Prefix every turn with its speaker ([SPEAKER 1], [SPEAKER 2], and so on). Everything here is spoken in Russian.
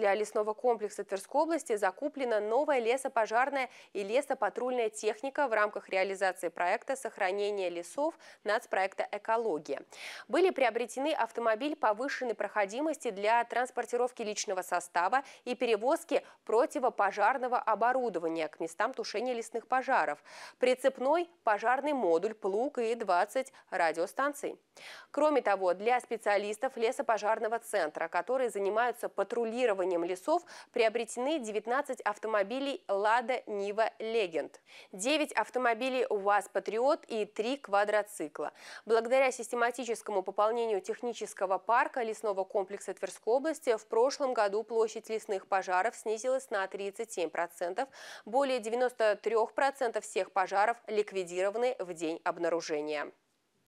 [SPEAKER 1] Для лесного комплекса Тверской области закуплена новая лесопожарная и лесопатрульная техника в рамках реализации проекта «Сохранение лесов» нацпроекта «Экология». Были приобретены автомобиль повышенной проходимости для транспортировки личного состава и перевозки противопожарного оборудования к местам тушения лесных пожаров, прицепной пожарный модуль, плуг и 20 радиостанций. Кроме того, для специалистов лесопожарного центра, которые занимаются патрулированием населением лесов приобретены 19 автомобилей «Лада Нива Легенд», 9 автомобилей «УАЗ Патриот» и 3 квадроцикла. Благодаря систематическому пополнению технического парка лесного комплекса Тверской области в прошлом году площадь лесных пожаров снизилась на 37%. Более 93% всех пожаров ликвидированы в день обнаружения.